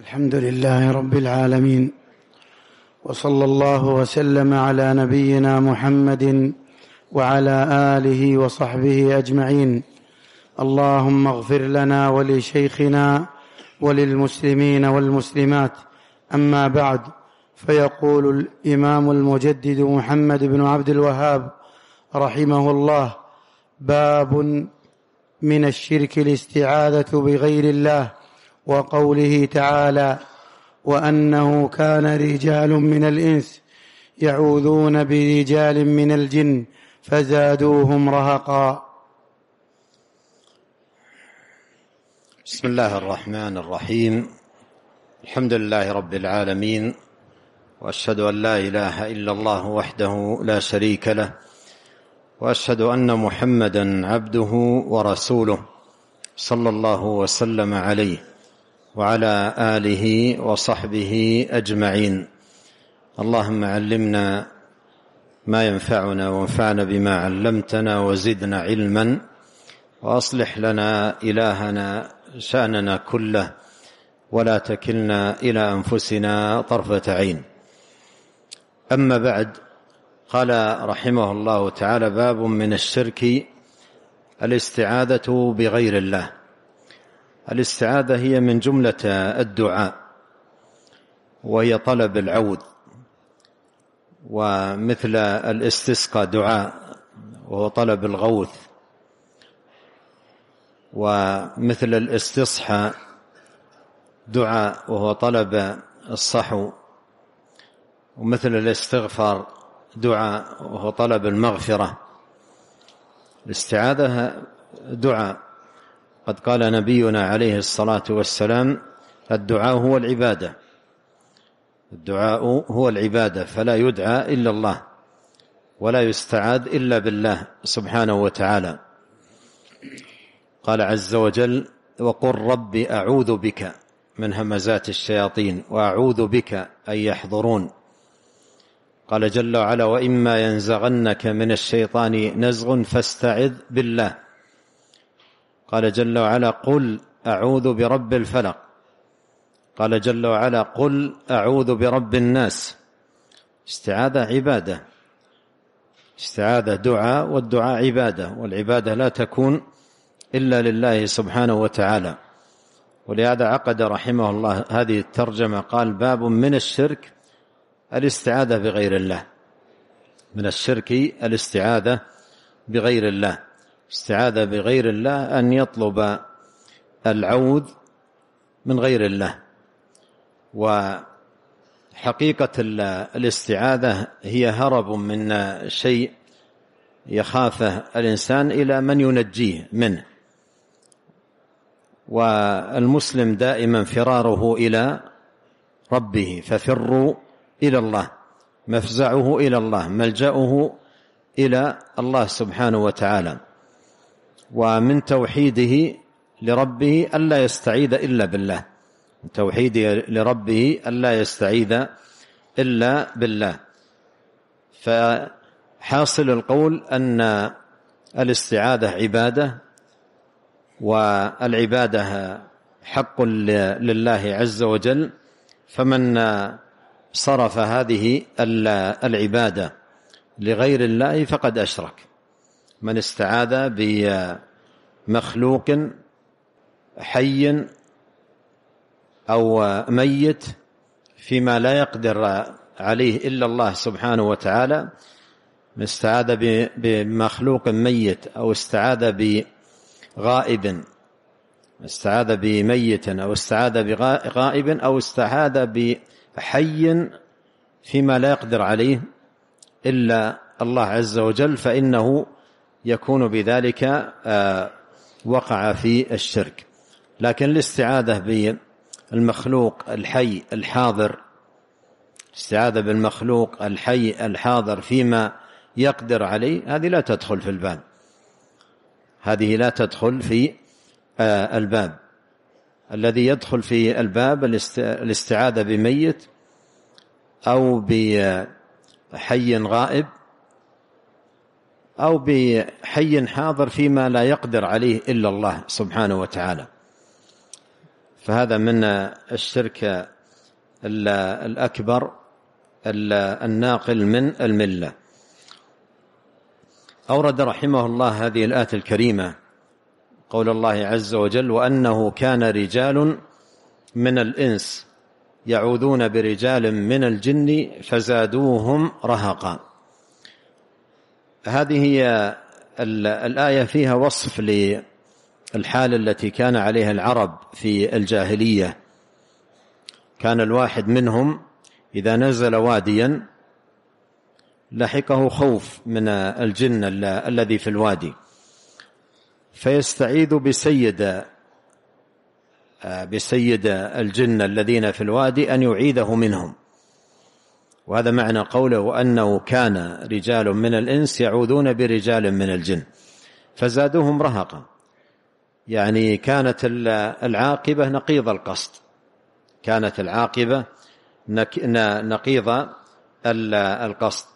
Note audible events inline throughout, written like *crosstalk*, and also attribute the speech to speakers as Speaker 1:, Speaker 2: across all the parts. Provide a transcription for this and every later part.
Speaker 1: الحمد لله رب العالمين وصلى الله وسلم على نبينا محمد وعلى اله وصحبه اجمعين اللهم اغفر لنا ولشيخنا وللمسلمين والمسلمات اما بعد فيقول الامام المجدد محمد بن عبد الوهاب رحمه الله باب من الشرك الاستعاذه بغير الله وقوله تعالى وانه كان رجال من الانس يعوذون برجال من الجن فزادوهم
Speaker 2: رهقا بسم الله الرحمن الرحيم الحمد لله رب العالمين واشهد ان لا اله الا الله وحده لا شريك له واشهد ان محمدا عبده ورسوله صلى الله وسلم عليه وعلى آله وصحبه أجمعين اللهم علمنا ما ينفعنا وانفعنا بما علمتنا وزدنا علما وأصلح لنا إلهنا شأننا كله ولا تكلنا إلى أنفسنا طرفة عين أما بعد قال رحمه الله تعالى باب من الشرك الاستعاذة بغير الله الاستعاذة هي من جملة الدعاء وهي طلب العود ومثل الاستسقى دعاء وهو طلب الغوث ومثل الاستصحى دعاء وهو طلب الصحو ومثل الاستغفار دعاء وهو طلب المغفرة الاستعاذة دعاء قد قال نبينا عليه الصلاة والسلام الدعاء هو العبادة الدعاء هو العبادة فلا يدعى إلا الله ولا يستعاد إلا بالله سبحانه وتعالى قال عز وجل وقل رب أعوذ بك من همزات الشياطين وأعوذ بك أن يحضرون قال جل وعلا وإما ينزغنك من الشيطان نزغ فاستعذ بالله قال جل وعلا قل أعوذ برب الفلق قال جل وعلا قل أعوذ برب الناس استعاذة عبادة استعاذة دعاء والدعاء عبادة والعبادة لا تكون إلا لله سبحانه وتعالى ولهذا عقد رحمه الله هذه الترجمة قال باب من الشرك الاستعاذة بغير الله من الشرك الاستعاذة بغير الله استعاذة بغير الله أن يطلب العوذ من غير الله وحقيقة الاستعاذة هي هرب من شيء يخافه الإنسان إلى من ينجيه منه والمسلم دائما فراره إلى ربه ففروا إلى الله مفزعه إلى الله ملجأه إلى الله سبحانه وتعالى ومن توحيده لربه ألا يستعيذ إلا بالله من توحيده لربه ألا يستعيذ إلا بالله فحاصل القول أن الاستعاذة عبادة والعبادة حق لله عز وجل فمن صرف هذه العبادة لغير الله فقد أشرك من استعاذ بمخلوق حي أو ميت فيما لا يقدر عليه إلا الله سبحانه وتعالى استعاذ بمخلوق ميت أو استعاذ بغائب استعاذ بميت أو استعاذ بغائب أو استعاذ بحي فيما لا يقدر عليه إلا الله عز وجل فإنه يكون بذلك آه، وقع في الشرك لكن الاستعاذة بالمخلوق الحي الحاضر استعاذة بالمخلوق الحي الحاضر فيما يقدر عليه هذه لا تدخل في الباب هذه لا تدخل في آه، الباب الذي يدخل في الباب الاستعاذة بميت أو بحي غائب أو بحي حاضر فيما لا يقدر عليه إلا الله سبحانه وتعالى فهذا من الشرك الأكبر الناقل من الملة أورد رحمه الله هذه الآية الكريمة قول الله عز وجل وأنه كان رجال من الإنس يعوذون برجال من الجن فزادوهم رهقا هذه الآية فيها وصف للحال التي كان عليها العرب في الجاهلية كان الواحد منهم إذا نزل واديا لحقه خوف من الجن الذي في الوادي فيستعيذ بسيد آه، بسيد الجن الذين في الوادي أن يعيده منهم وهذا معنى قوله وأنه كان رجال من الإنس يعوذون برجال من الجن فزادوهم رهقا يعني كانت العاقبة نقيض القصد كانت العاقبة نقيض القصد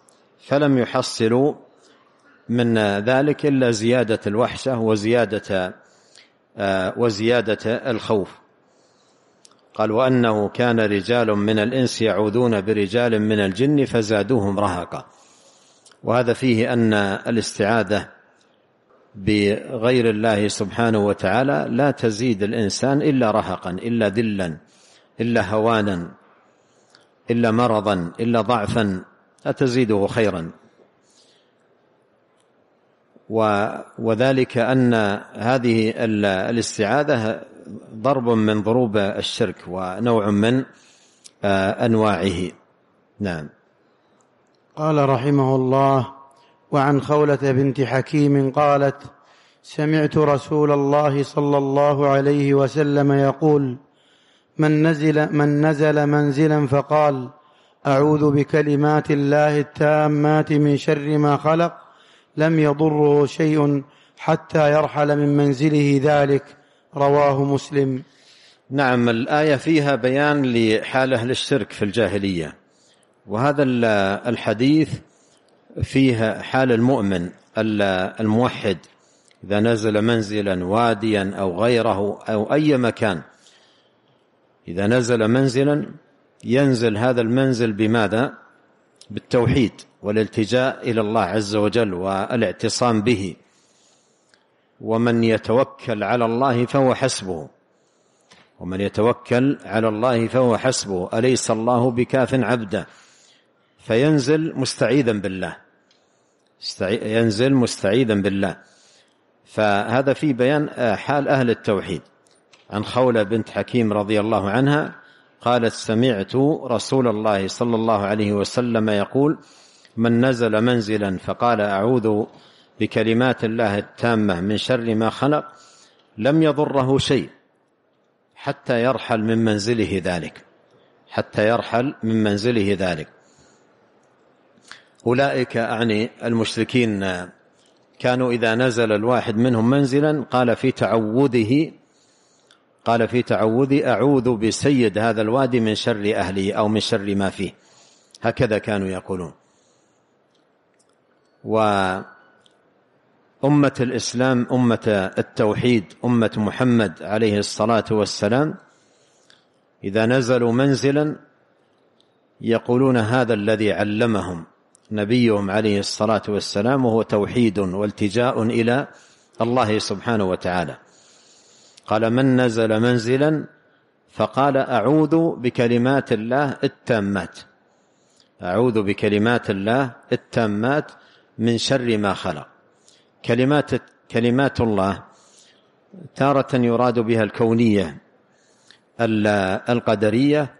Speaker 2: فلم يحصلوا من ذلك إلا زيادة الوحشة وزيادة آه، وزيادة الخوف قال وأنه كان رجال من الإنس يعوذون برجال من الجن فزادوهم رهقا وهذا فيه أن الاستعاذة بغير الله سبحانه وتعالى لا تزيد الإنسان إلا رهقا إلا ذلا إلا هوانا إلا مرضا إلا ضعفا لا تزيده خيرا وذلك أن هذه الاستعاذة ضرب من ضروب الشرك ونوع من آه، أنواعه نعم
Speaker 1: قال رحمه الله وعن خولة بنت حكيم قالت سمعت رسول الله صلى الله عليه وسلم يقول من نزل من نزل منزلا فقال أعوذ بكلمات الله التامات من شر ما خلق لم يضره شيء حتى يرحل من منزله ذلك رواه مسلم
Speaker 2: نعم الآية فيها بيان لحال أهل الشرك في الجاهلية وهذا الحديث فيها حال المؤمن الموحد إذا نزل منزلا واديا أو غيره أو أي مكان إذا نزل منزلا ينزل هذا المنزل بماذا؟ بالتوحيد والالتجاء إلى الله عز وجل والاعتصام به ومن يتوكل على الله فهو حسبه ومن يتوكل على الله فهو حسبه أليس الله بكاف عبده فينزل مستعيذا بالله ينزل مستعيذا بالله فهذا في بيان آه، حال أهل التوحيد عن خولة بنت حكيم رضي الله عنها قالت سمعت رسول الله صلى الله عليه وسلم يقول من نزل منزلا فقال أعوذ بكلمات الله التامة من شر ما خلق لم يضره شيء حتى يرحل من منزله ذلك حتى يرحل من منزله ذلك أولئك أعني المشركين كانوا إذا نزل الواحد منهم منزلا قال في تعوده قال في تعوذي أعوذ بسيد هذا الوادي من شر أهله أو من شر ما فيه هكذا كانوا يقولون و أمة الإسلام أمة التوحيد أمة محمد عليه الصلاة والسلام إذا نزلوا منزلا يقولون هذا الذي علمهم نبيهم عليه الصلاة والسلام وهو توحيد والتجاء إلى الله سبحانه وتعالى قال من نزل منزلا فقال أعوذ بكلمات الله التامات أعوذ بكلمات الله التامات من شر ما خلق كلمات كلمات الله تارة يراد بها الكونية القدرية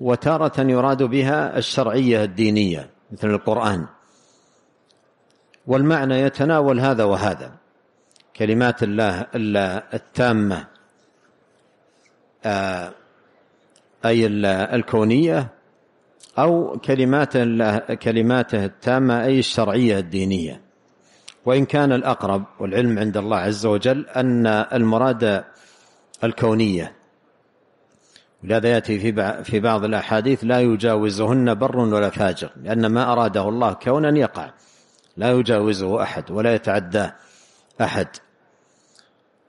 Speaker 2: وتارة يراد بها الشرعية الدينية مثل القرآن والمعنى يتناول هذا وهذا كلمات الله التامة آه، أي الكونية أو كلمات كلماته التامة أي الشرعية الدينية وإن كان الأقرب والعلم عند الله عز وجل أن المراد الكونية ولهذا يأتي في بعض الأحاديث لا يجاوزهن بر ولا فاجر لأن ما أراده الله كونا يقع لا يجاوزه أحد ولا يتعداه أحد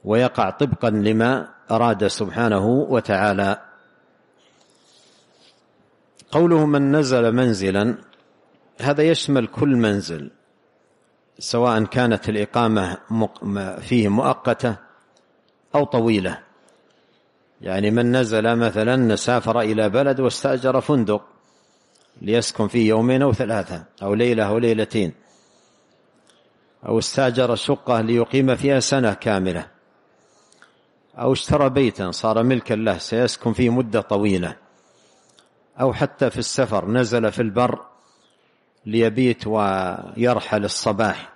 Speaker 2: ويقع طبقا لما أراد سبحانه وتعالى قوله من نزل منزلا هذا يشمل كل منزل سواء كانت الإقامة فيه مؤقتة أو طويلة يعني من نزل مثلا سافر إلى بلد واستأجر فندق ليسكن فيه يومين أو ثلاثة أو ليلة أو ليلتين أو استأجر شقة ليقيم فيها سنة كاملة أو اشترى بيتا صار ملكا له سيسكن فيه مدة طويلة أو حتى في السفر نزل في البر ليبيت ويرحل الصباح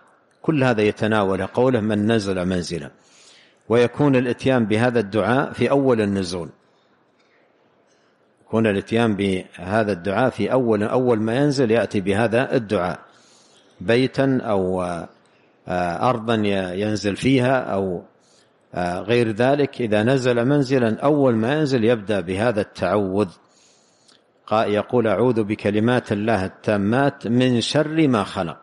Speaker 2: كل هذا يتناول قوله من نزل منزلا ويكون الاتيان بهذا الدعاء في أول النزول يكون الاتيان بهذا الدعاء في أول أول ما ينزل يأتي بهذا الدعاء بيتا أو آه، أرضا ينزل فيها أو آه، غير ذلك إذا نزل منزلا أول ما ينزل يبدأ بهذا التعوذ يقول أعوذ بكلمات الله التامات من شر ما خلق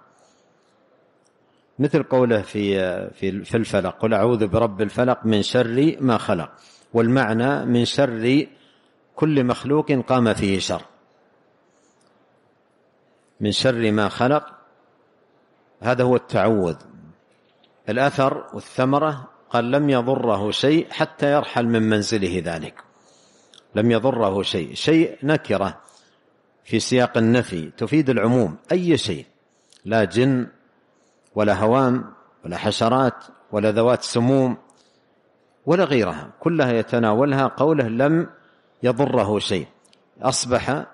Speaker 2: مثل قوله في في في الفلق قل اعوذ برب الفلق من شر ما خلق والمعنى من شر كل مخلوق قام فيه شر من شر ما خلق هذا هو التعوذ الاثر والثمره قال لم يضره شيء حتى يرحل من منزله ذلك لم يضره شيء شيء نكره في سياق النفي تفيد العموم اي شيء لا جن ولا هوام ولا حشرات ولا ذوات سموم ولا غيرها كلها يتناولها قوله لم يضره شيء أصبح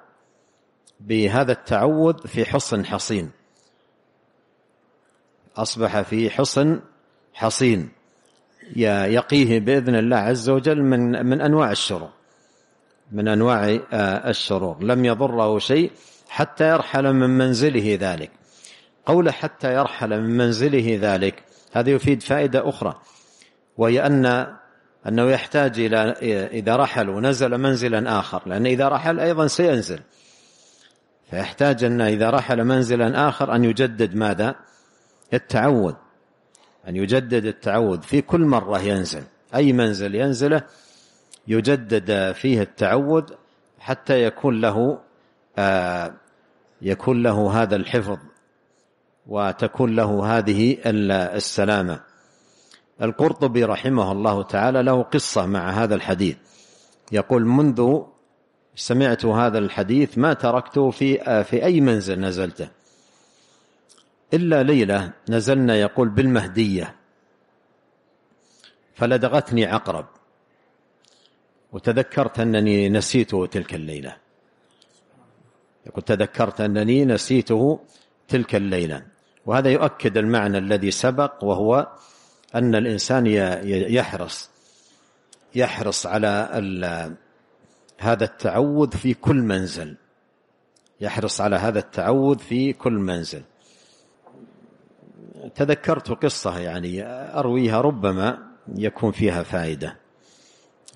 Speaker 2: بهذا التعوذ في حصن حصين أصبح في حصن حصين يقيه بإذن الله عز وجل من من أنواع الشرور من أنواع آه، الشرور لم يضره شيء حتى يرحل من منزله ذلك قوله حتى يرحل من منزله ذلك هذا يفيد فائدة أخرى وهي أن أنه يحتاج إلى إذا رحل ونزل منزلا آخر لأن إذا رحل أيضا سينزل فيحتاج أن إذا رحل منزلا آخر أن يجدد ماذا التعود أن يجدد التعود في كل مرة ينزل أي منزل ينزله يجدد فيه التعود حتى يكون له آه يكون له هذا الحفظ وتكون له هذه السلامة القرطبي رحمه الله تعالى له قصة مع هذا الحديث يقول منذ سمعت هذا الحديث ما تركته في في أي منزل نزلته إلا ليلة نزلنا يقول بالمهدية فلدغتني عقرب وتذكرت أنني نسيته تلك الليلة يقول تذكرت أنني نسيته تلك الليلة وهذا يؤكد المعنى الذي سبق وهو أن الإنسان يحرص يحرص على هذا التعوذ في كل منزل يحرص على هذا التعوذ في كل منزل تذكرت قصة يعني أرويها ربما يكون فيها فائدة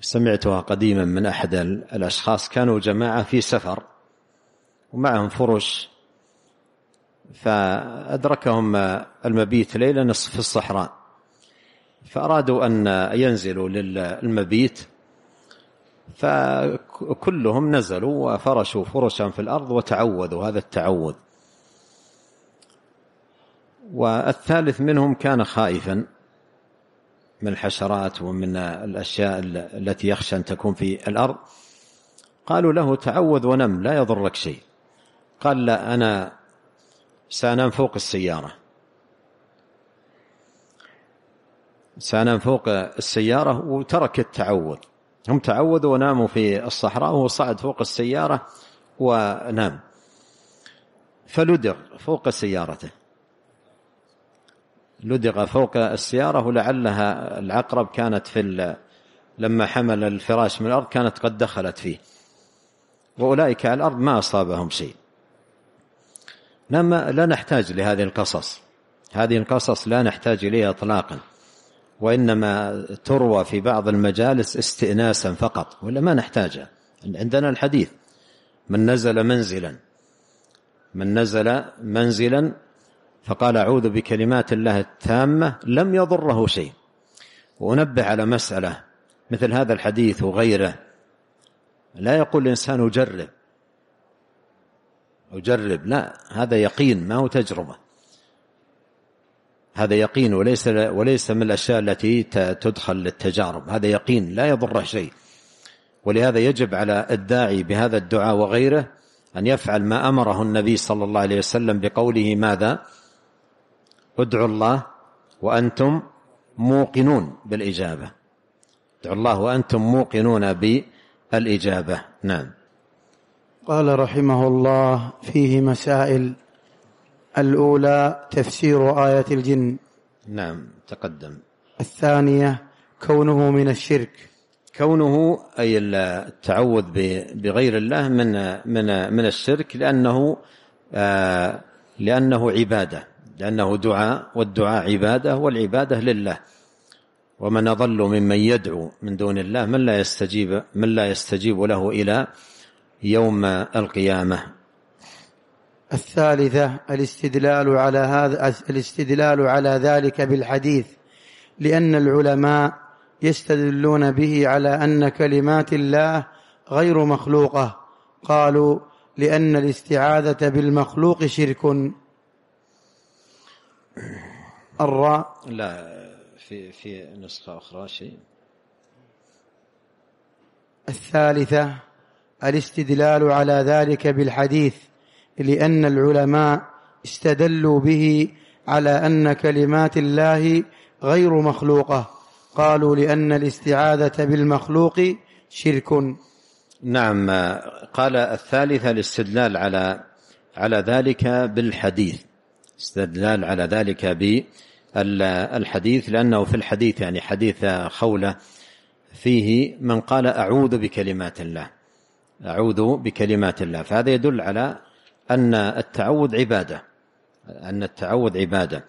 Speaker 2: سمعتها قديما من أحد الأشخاص كانوا جماعة في سفر ومعهم فرش فأدركهم المبيت ليلة نصف في الصحراء فأرادوا أن ينزلوا للمبيت فكلهم نزلوا وفرشوا فرشا في الأرض وتعوذوا هذا التعوذ والثالث منهم كان خائفا من الحشرات ومن الأشياء التي يخشى أن تكون في الأرض قالوا له تعوذ ونم لا يضرك شيء قال لا أنا سأنام فوق السيارة سأنام فوق السيارة وترك التعوذ هم تعودوا وناموا في الصحراء وهو صعد فوق السيارة ونام فلدغ فوق سيارته لدغ فوق السيارة ولعلها العقرب كانت في لما حمل الفراش من الأرض كانت قد دخلت فيه وأولئك على الأرض ما أصابهم شيء لما لا نحتاج لهذه القصص هذه القصص لا نحتاج إليها إطلاقا وإنما تروى في بعض المجالس استئناسا فقط ولا ما نحتاجها عندنا الحديث من نزل منزلا من نزل منزلا فقال أعوذ بكلمات الله التامة لم يضره شيء وأنبه على مسألة مثل هذا الحديث وغيره لا يقول الإنسان جرب أجرب لا هذا يقين ما هو تجربة هذا يقين وليس وليس من الأشياء التي تدخل للتجارب هذا يقين لا يضره شيء ولهذا يجب على الداعي بهذا الدعاء وغيره أن يفعل ما أمره النبي صلى الله عليه وسلم بقوله ماذا ادعوا الله وأنتم موقنون بالإجابة ادعوا الله وأنتم موقنون بالإجابة نعم
Speaker 1: قال رحمه الله فيه مسائل الأولى تفسير آية الجن
Speaker 2: نعم تقدم
Speaker 1: الثانية كونه من الشرك
Speaker 2: كونه أي التعوذ بغير الله من من من الشرك لأنه آه، لأنه عبادة لأنه دعاء والدعاء عبادة والعبادة لله ومن أضل ممن يدعو من دون الله من لا يستجيب من لا يستجيب له إلى يوم القيامة
Speaker 1: الثالثة الاستدلال على هذا الاستدلال على ذلك بالحديث لأن العلماء يستدلون به على أن كلمات الله غير مخلوقة قالوا لأن الاستعاذة بالمخلوق شرك الراء
Speaker 2: لا في في نسخة أخرى شيء
Speaker 1: الثالثة الاستدلال على ذلك بالحديث لأن العلماء استدلوا به على أن كلمات الله غير مخلوقة قالوا لأن الاستعاذة بالمخلوق شرك
Speaker 2: نعم قال الثالثة الاستدلال على على ذلك بالحديث استدلال على ذلك بالحديث لأنه في الحديث يعني حديث خولة فيه من قال أعوذ بكلمات الله أعوذ بكلمات الله فهذا يدل على أن التعوذ عبادة أن التعوذ عبادة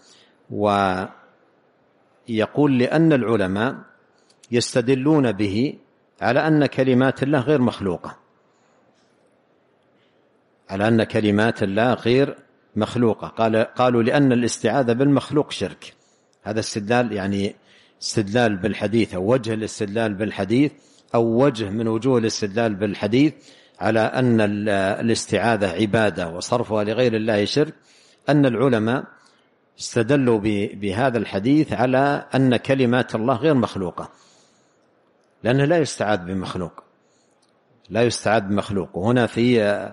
Speaker 2: ويقول لأن العلماء يستدلون به على أن كلمات الله غير مخلوقة على أن كلمات الله غير مخلوقة قال قالوا لأن الاستعاذة بالمخلوق شرك هذا استدلال يعني استدلال بالحديث أو وجه الاستدلال بالحديث أو وجه من وجوه الاستدلال بالحديث على أن الاستعاذة عبادة وصرفها لغير الله شرك أن العلماء استدلوا بهذا الحديث على أن كلمات الله غير مخلوقة لأنه لا يستعاذ بمخلوق لا يستعاذ بمخلوق وهنا في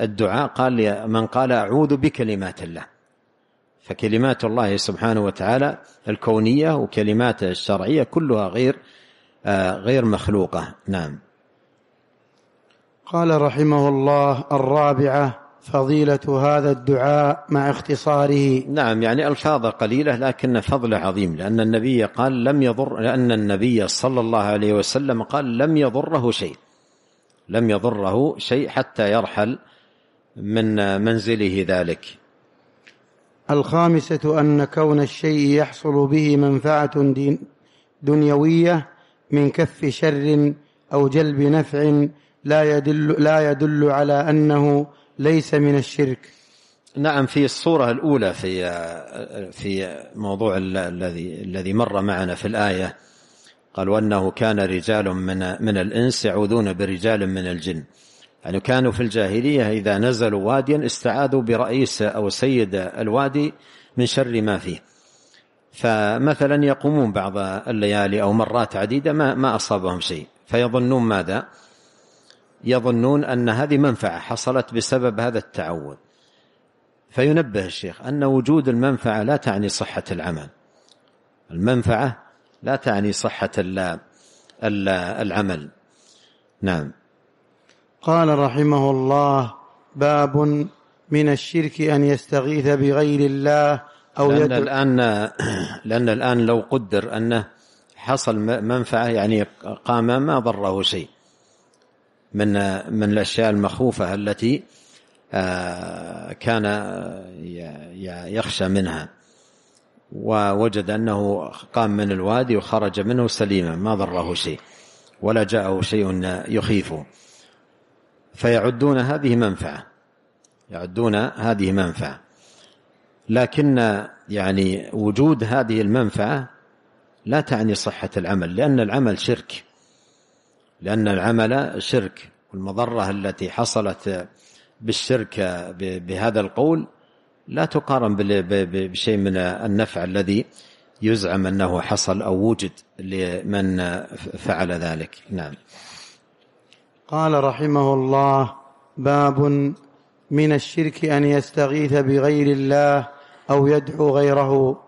Speaker 2: الدعاء قال من قال أعوذ بكلمات الله فكلمات الله سبحانه وتعالى الكونية وكلماته الشرعية كلها غير آه، غير مخلوقة نعم
Speaker 1: قال رحمه الله الرابعة فضيلة هذا الدعاء مع اختصاره
Speaker 2: نعم يعني ألفاظه قليلة لكن فضله عظيم لأن النبي قال لم يضر لأن النبي صلى الله عليه وسلم قال لم يضره شيء لم يضره شيء حتى يرحل من منزله ذلك
Speaker 1: الخامسة أن كون الشيء يحصل به منفعة دنيوية من كف شر أو جلب نفع لا يدل, لا يدل على أنه ليس من الشرك
Speaker 2: نعم في الصورة الأولى في في موضوع الذي الذي مر معنا في الآية قال وأنه كان رجال من من الإنس يعوذون برجال من الجن يعني كانوا في الجاهلية إذا نزلوا واديا استعاذوا برئيس أو سيد الوادي من شر ما فيه فمثلا يقومون بعض الليالي أو مرات عديدة ما, ما أصابهم شيء فيظنون ماذا يظنون أن هذه منفعة حصلت بسبب هذا التعود فينبه الشيخ أن وجود المنفعة لا تعني صحة العمل المنفعة لا تعني صحة العمل نعم
Speaker 1: قال رحمه الله باب من الشرك أن يستغيث بغير الله أو لأن الآن
Speaker 2: *clears throat* لأن الآن لو قدر أنه حصل منفعة يعني قام ما ضره شيء من من الأشياء المخوفة التي آه، كان آه، يخشى منها ووجد أنه قام من الوادي وخرج منه سليما ما ضره شيء ولا جاءه شيء يخيفه فيعدون هذه منفعة يعدون هذه منفعة لكن يعني وجود هذه المنفعة لا تعني صحة العمل لأن العمل شرك لأن العمل شرك والمضرة التي حصلت بالشرك بهذا القول لا تقارن بشيء من النفع الذي يزعم أنه حصل أو وجد لمن فعل ذلك نعم
Speaker 1: قال رحمه الله باب من الشرك أن يستغيث بغير الله أو يدعو غيره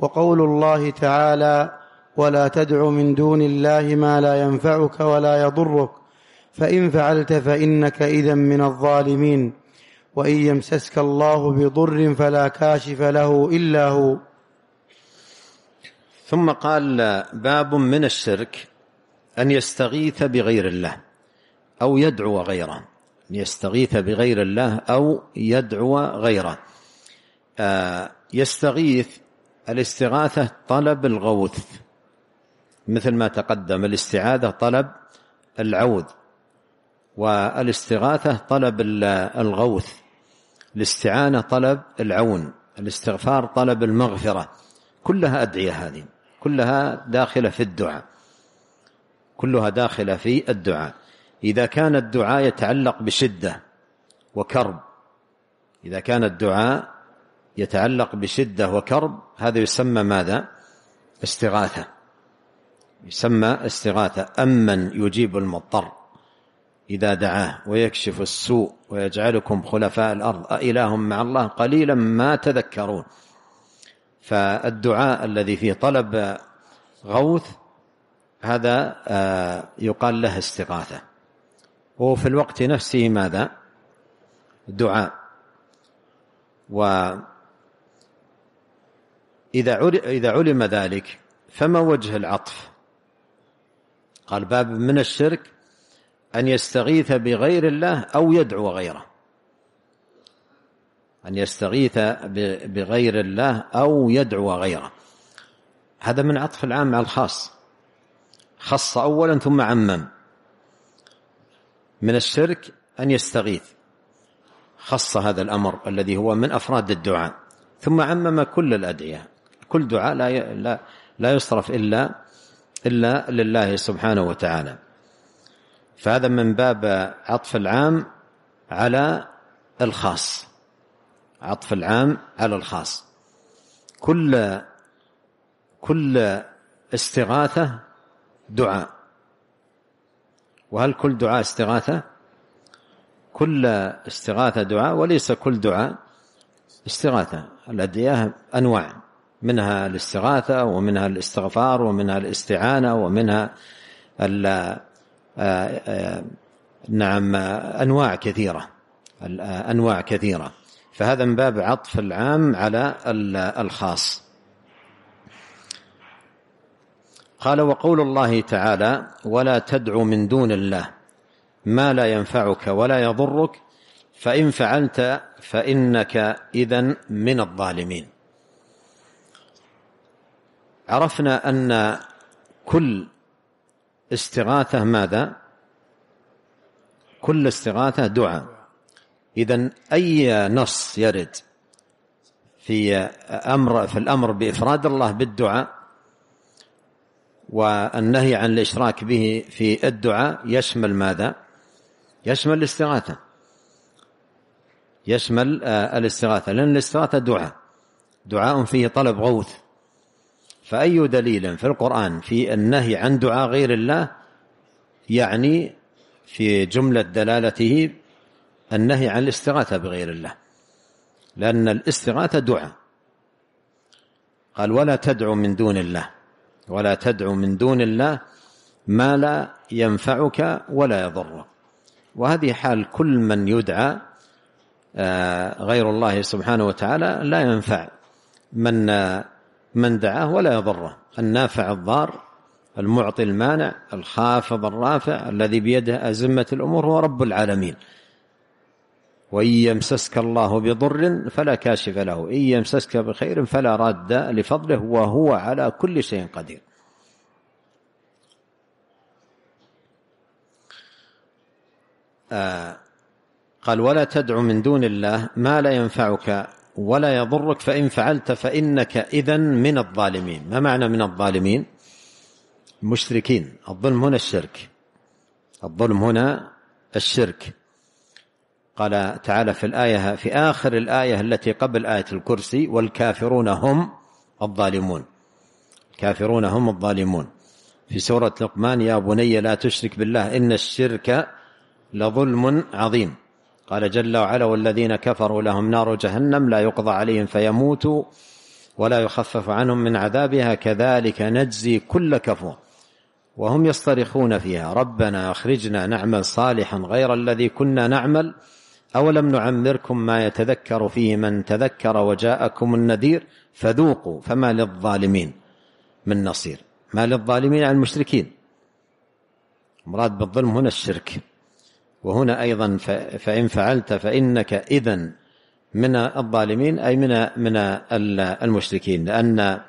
Speaker 1: وقول الله تعالى ولا تدع من دون الله ما لا ينفعك ولا يضرك فإن فعلت فإنك إذا من الظالمين وإن يمسسك الله بضر فلا كاشف له إلا هو
Speaker 2: ثم قال باب من الشرك أن يستغيث بغير الله أو يدعو غيره ان يستغيث بغير الله أو يدعو غيره آه، يستغيث الاستغاثة طلب الغوث مثل ما تقدم الاستعاذة طلب العوذ والاستغاثة طلب الغوث الاستعانة طلب العون الاستغفار طلب المغفرة كلها أدعية هذه كلها داخلة في الدعاء كلها داخلة في الدعاء إذا كان الدعاء يتعلق بشدة وكرب إذا كان الدعاء يتعلق بشدة وكرب هذا يسمى ماذا استغاثة يسمى استغاثة أمن يجيب المضطر إذا دعاه ويكشف السوء ويجعلكم خلفاء الأرض أإله مع الله قليلا ما تذكرون فالدعاء الذي فيه طلب غوث هذا آه، يقال له استغاثة وفي الوقت نفسه ماذا دعاء و إذا إذا علم ذلك فما وجه العطف قال باب من الشرك أن يستغيث بغير الله أو يدعو غيره أن يستغيث بغير الله أو يدعو غيره هذا من عطف العام على الخاص خص أولا ثم عمم من الشرك أن يستغيث خص هذا الأمر الذي هو من أفراد الدعاء ثم عمم كل الأدعية كل دعاء لا لا لا يصرف إلا إلا لله سبحانه وتعالى فهذا من باب عطف العام على الخاص عطف العام على الخاص كل كل استغاثة دعاء وهل كل دعاء استغاثة كل استغاثة دعاء وليس كل دعاء استغاثة الأدعية أنواع منها الاستغاثة ومنها الاستغفار ومنها الاستعانة ومنها آه، آه، نعم أنواع كثيرة آه، أنواع كثيرة فهذا من باب عطف العام على الخاص قال وقول الله تعالى ولا تدع من دون الله ما لا ينفعك ولا يضرك فإن فعلت فإنك إذا من الظالمين عرفنا أن كل استغاثة ماذا كل استغاثة دعاء إذا أي نص يرد في أمر في الأمر بإفراد الله بالدعاء والنهي عن الإشراك به في الدعاء يشمل ماذا يشمل الاستغاثة يشمل آه، الاستغاثة لأن الاستغاثة دعاء دعاء فيه طلب غوث فأي دليل في القرآن في النهي عن دعاء غير الله يعني في جملة دلالته النهي عن الاستغاثة بغير الله لأن الاستغاثة دعاء قال ولا تدعو من دون الله ولا تدعو من دون الله ما لا ينفعك ولا يضرك وهذه حال كل من يدعى آه، غير الله سبحانه وتعالى لا ينفع من آه، من دعاه ولا يضره النافع الضار المعطي المانع الخافض الرافع الذي بيده أزمة الأمور هو رب العالمين وإن يمسسك الله بضر فلا كاشف له إن يمسسك بخير فلا راد لفضله وهو على كل شيء قدير آه قال ولا تدع من دون الله ما لا ينفعك ولا يضرك فإن فعلت فإنك إذا من الظالمين ما معنى من الظالمين مشركين الظلم هنا الشرك الظلم هنا الشرك قال تعالى في الآية في آخر الآية التي قبل آية الكرسي والكافرون هم الظالمون الكافرون هم الظالمون في سورة لقمان يا بني لا تشرك بالله إن الشرك لظلم عظيم قال جل وعلا والذين كفروا لهم نار جهنم لا يقضى عليهم فيموتوا ولا يخفف عنهم من عذابها كذلك نجزي كل كفور وهم يصطرخون فيها ربنا أخرجنا نعمل صالحا غير الذي كنا نعمل أولم نعمركم ما يتذكر فيه من تذكر وجاءكم النذير فذوقوا فما للظالمين من نصير ما للظالمين عن المشركين مراد بالظلم هنا الشرك وهنا أيضا فإن فعلت فإنك إذا من الظالمين أي من من المشركين لأن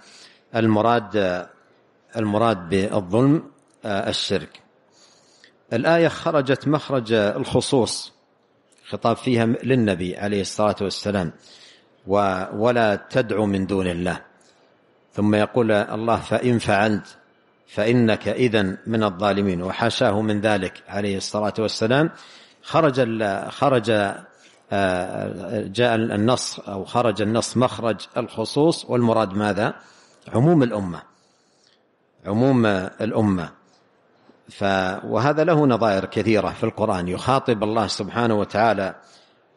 Speaker 2: المراد المراد بالظلم آه، الشرك الآية خرجت مخرج الخصوص خطاب فيها للنبي عليه الصلاة والسلام ولا تدعو من دون الله ثم يقول الله فإن فعلت فإنك إذا من الظالمين وحاشاه من ذلك عليه الصلاة والسلام خرج خرج آه، جاء النص أو خرج النص مخرج الخصوص والمراد ماذا عموم الأمة عموم الأمة ف وهذا له نظائر كثيرة في القرآن يخاطب الله سبحانه وتعالى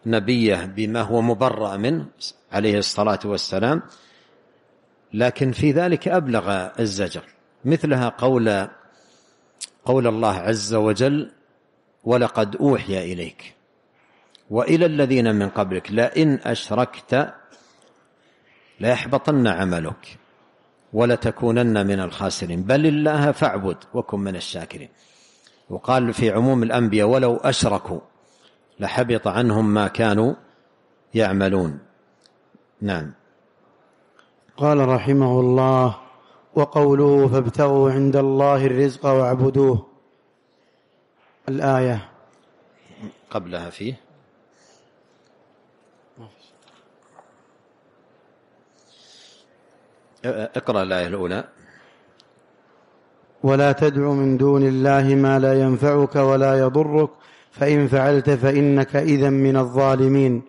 Speaker 2: نبيه بما هو مبرأ منه عليه الصلاة والسلام لكن في ذلك أبلغ الزجر مثلها قول قول الله عز وجل ولقد أوحي إليك وإلى الذين من قبلك لئن أشركت ليحبطن عملك ولتكونن من الخاسرين بل الله فاعبد وكن من الشاكرين وقال في عموم الأنبياء ولو أشركوا لحبط عنهم ما كانوا يعملون نعم
Speaker 1: قال رحمه الله وقوله فابتغوا عند الله الرزق واعبدوه الآية
Speaker 2: قبلها فيه اقرأ الآية الأولى
Speaker 1: ولا تدع من دون الله ما لا ينفعك ولا يضرك فإن فعلت فإنك إذا من الظالمين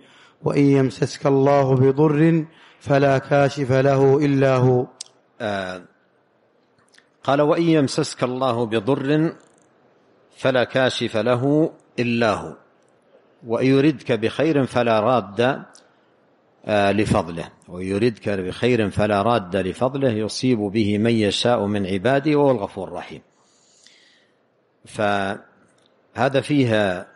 Speaker 1: وإن
Speaker 2: يمسسك
Speaker 1: الله بضر فلا كاشف له إلا هو
Speaker 2: آه، قال وإن يمسسك الله بضر فلا كاشف له إلا هو وإن يردك بخير فلا راد آه، لفضله ويردك بخير فلا راد لفضله يصيب به من يشاء من عباده وهو الغفور الرحيم فهذا فيها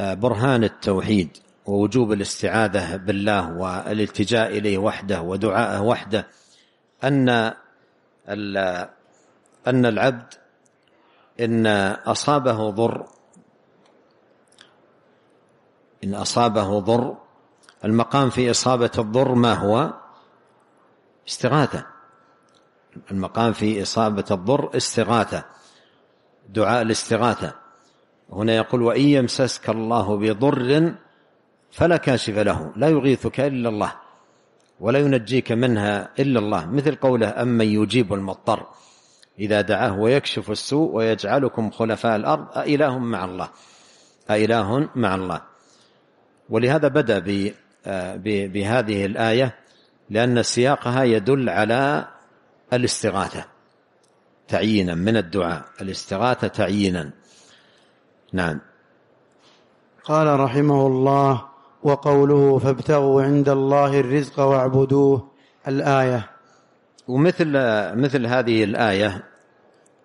Speaker 2: آه، برهان التوحيد ووجوب الاستعاذة بالله والالتجاء إليه وحده ودعاءه وحده أن أن العبد إن أصابه ضر إن أصابه ضر المقام في إصابة الضر ما هو استغاثة المقام في إصابة الضر استغاثة دعاء الاستغاثة هنا يقول وإن يمسسك الله بضر فلا كاشف له لا يغيثك إلا الله ولا ينجيك منها إلا الله مثل قوله أمن يجيب المضطر إذا دعاه ويكشف السوء ويجعلكم خلفاء الأرض أإله مع الله أإله مع الله ولهذا بدأ بهذه الآية لأن سياقها يدل على الاستغاثة تعيينا من الدعاء الاستغاثة تعيينا نعم
Speaker 1: قال رحمه الله وقوله فابتغوا عند الله الرزق واعبدوه الآية
Speaker 2: ومثل مثل هذه الآية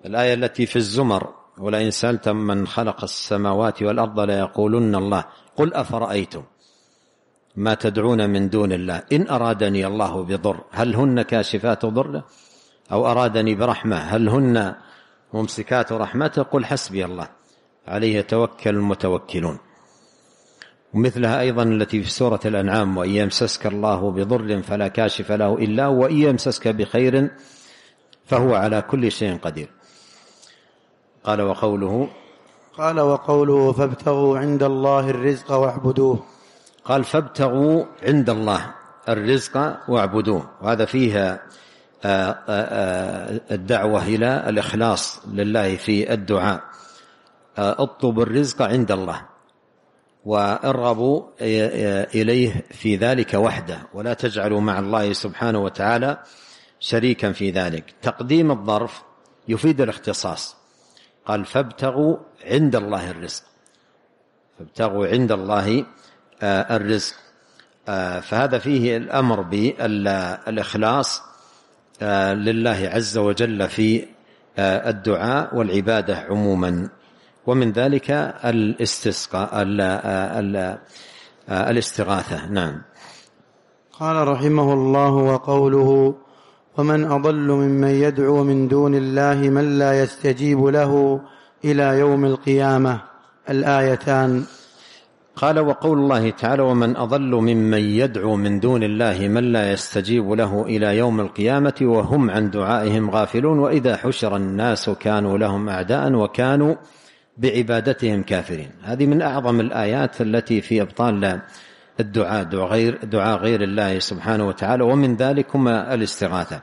Speaker 2: الآية التي في الزمر ولئن سألتم من خلق السماوات والأرض ليقولن الله قل أفرأيتم ما تدعون من دون الله إن أرادني الله بضر هل هن كاشفات ضره أو أرادني برحمة هل هن ممسكات رحمته قل حسبي الله عليه يتوكل المتوكلون ومثلها أيضا التي في سورة الأنعام وإن يمسسك الله بضر فلا كاشف له إلا وإن يمسسك بخير فهو على كل شيء قدير قال وقوله
Speaker 1: قال وقوله فابتغوا عند الله الرزق واعبدوه
Speaker 2: قال فابتغوا عند الله الرزق واعبدوه وهذا فيها آه، آه، آه، الدعوة إلى الإخلاص لله في الدعاء اطلبوا الرزق عند الله وارغبوا آه، آه، إليه في ذلك وحده ولا تجعلوا مع الله سبحانه وتعالى شريكا في ذلك تقديم الظرف يفيد الاختصاص قال فابتغوا عند الله الرزق فابتغوا عند الله آه، الرزق فهذا فيه الأمر بالإخلاص لله عز وجل في الدعاء والعبادة عموما ومن ذلك الاستسقاء آه، الاستغاثة نعم
Speaker 1: قال رحمه الله وقوله ومن أضل ممن يدعو من دون الله من لا يستجيب له إلى يوم القيامة الآيتان
Speaker 2: قال وقول الله تعالى ومن أضل ممن يدعو من دون الله من لا يستجيب له إلى يوم القيامة وهم عن دعائهم غافلون وإذا حشر الناس كانوا لهم أعداء وكانوا بعبادتهم كافرين هذه من أعظم الآيات التي في إبطال الدعاء دعاء دعاء غير الله سبحانه وتعالى ومن ذلك هما الاستغاثة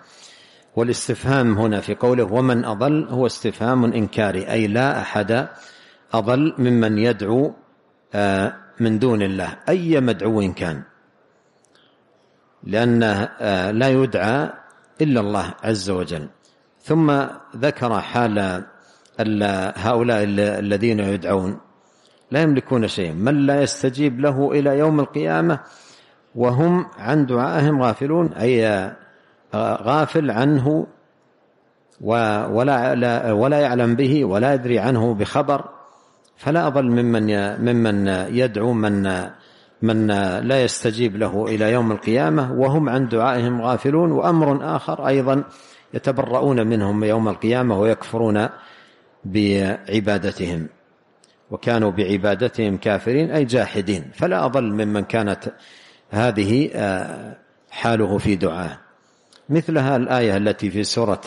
Speaker 2: والاستفهام هنا في قوله ومن أضل هو استفهام إنكاري أي لا أحد أضل ممن يدعو آه، من دون الله أي مدعو كان لأن آه، لا يدعى إلا الله عز وجل ثم ذكر حال هؤلاء الذين يدعون لا يملكون شيئا من لا يستجيب له إلى يوم القيامة وهم عن دعائهم غافلون أي آه، غافل عنه ولا ولا يعلم به ولا يدري عنه بخبر فلا أضل ممن ممن يدعو من من لا يستجيب له إلى يوم القيامة وهم عن دعائهم غافلون وأمر آخر أيضا يتبرؤون منهم يوم القيامة ويكفرون بعبادتهم وكانوا بعبادتهم كافرين أي جاحدين فلا أضل ممن كانت هذه آه، حاله في دعاء مثلها الآية التي في سورة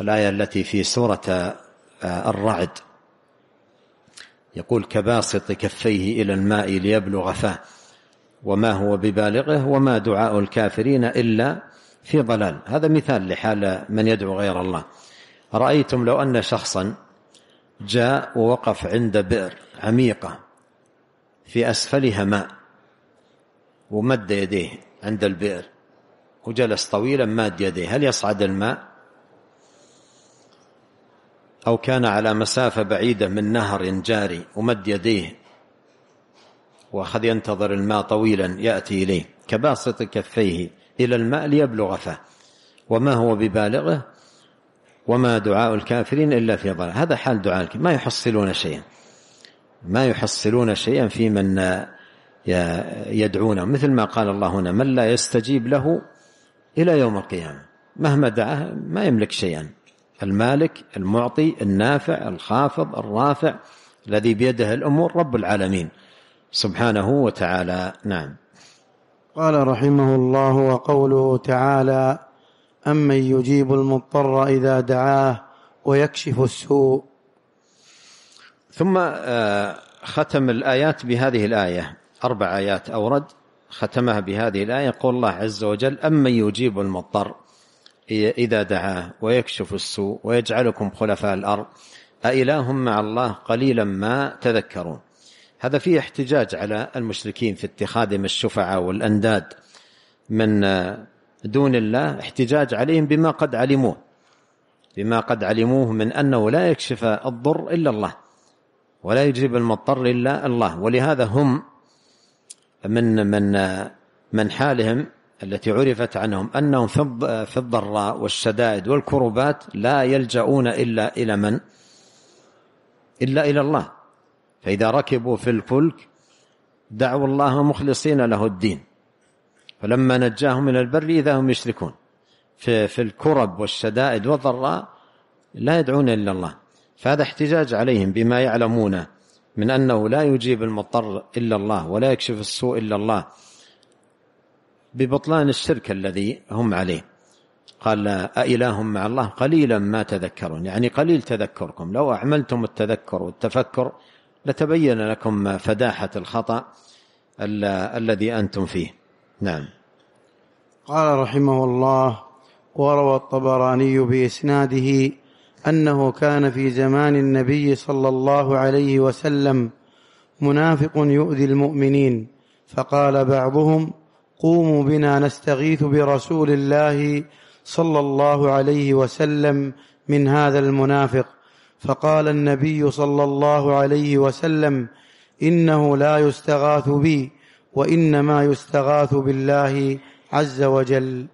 Speaker 2: الآية التي في سورة آه، الرعد يقول كباسط كفيه إلى الماء ليبلغ فاه وما هو ببالغه وما دعاء الكافرين إلا في ضلال هذا مثال لحال من يدعو غير الله رأيتم لو أن شخصا جاء ووقف عند بئر عميقة في أسفلها ماء ومد يديه عند البئر وجلس طويلا ماد يديه هل يصعد الماء أو كان على مسافة بعيدة من نهر جاري ومد يديه وأخذ ينتظر الماء طويلا يأتي إليه كباسط كفيه إلى الماء ليبلغ فه وما هو ببالغه وما دعاء الكافرين إلا في ضلال هذا حال دعاء الكافرين ما يحصلون شيئا ما يحصلون شيئا في من يدعونه مثل ما قال الله هنا من لا يستجيب له إلى يوم القيامة مهما دعاه ما يملك شيئا المالك المعطي النافع الخافض الرافع الذي بيده الأمور رب العالمين سبحانه وتعالى نعم
Speaker 1: قال رحمه الله وقوله تعالى أمن يجيب المضطر إذا دعاه ويكشف السوء
Speaker 2: ثم آه، ختم الآيات بهذه الآية أربع آيات أورد ختمها بهذه الآية يقول الله عز وجل أمن يجيب المضطر إذا دعاه ويكشف السوء ويجعلكم خلفاء الأرض أإله مع الله قليلا ما تذكرون هذا فيه احتجاج على المشركين في اتخاذهم الشفعاء والأنداد من آه، دون الله احتجاج عليهم بما قد علموه بما قد علموه من أنه لا يكشف الضر إلا الله ولا يجيب المضطر إلا الله ولهذا هم من من من حالهم التي عرفت عنهم أنهم في الضراء والشدائد والكربات لا يلجؤون إلا إلى من إلا إلى الله فإذا ركبوا في الفلك دعوا الله مخلصين له الدين فلما نجاهم إلى البر إذا هم يشركون في, في الكرب والشدائد والضراء لا يدعون إلا الله فهذا احتجاج عليهم بما يعلمونه من أنه لا يجيب المضطر إلا الله ولا يكشف السوء إلا الله ببطلان الشرك الذي هم عليه قال أإله مع الله قليلا ما تذكرون يعني قليل تذكركم لو أعملتم التذكر والتفكر لتبين لكم فداحة الخطأ الذي أنتم فيه نعم
Speaker 1: قال رحمه الله وروى الطبراني بإسناده أنه كان في زمان النبي صلى الله عليه وسلم منافق يؤذي المؤمنين فقال بعضهم قوموا بنا نستغيث برسول الله صلى الله عليه وسلم من هذا المنافق فقال النبي صلى الله عليه وسلم انه لا يستغاث بي وانما يستغاث بالله عز وجل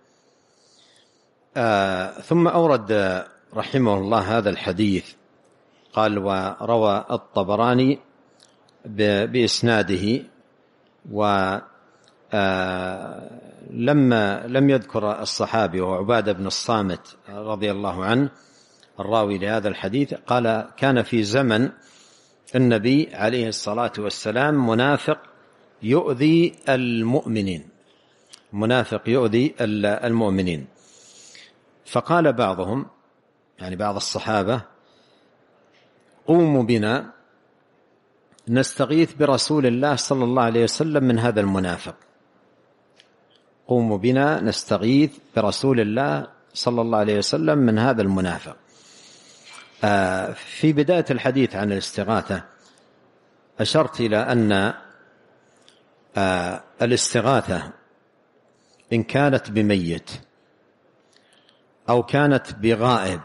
Speaker 2: آه ثم اورد رحمه الله هذا الحديث قال وروى الطبراني باسناده و آه، لما لم يذكر الصحابي وهو عباده بن الصامت رضي الله عنه الراوي لهذا الحديث قال كان في زمن النبي عليه الصلاه والسلام منافق يؤذي المؤمنين منافق يؤذي المؤمنين فقال بعضهم يعني بعض الصحابة قوموا بنا نستغيث برسول الله صلى الله عليه وسلم من هذا المنافق قوموا بنا نستغيث برسول الله صلى الله عليه وسلم من هذا المنافق آه، في بداية الحديث عن الاستغاثة أشرت إلى أن آه، الاستغاثة إن كانت بميت أو كانت بغائب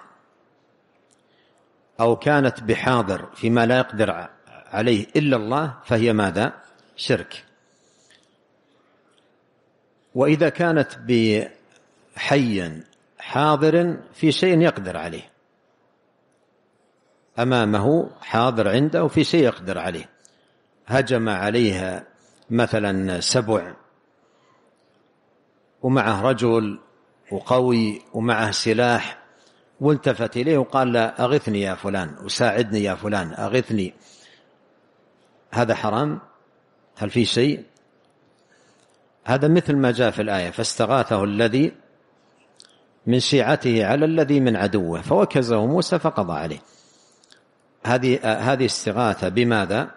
Speaker 2: أو كانت بحاضر فيما لا يقدر عليه إلا الله فهي ماذا؟ شرك وإذا كانت بحي حاضر في شيء يقدر عليه أمامه حاضر عنده في شيء يقدر عليه هجم عليها مثلا سبع ومعه رجل وقوي ومعه سلاح والتفت إليه وقال لا أغثني يا فلان وساعدني يا فلان أغثني هذا حرام هل في شيء هذا مثل ما جاء في الآية فاستغاثه الذي من شيعته على الذي من عدوه فوكزه موسى فقضى عليه هذه هذه استغاثة بماذا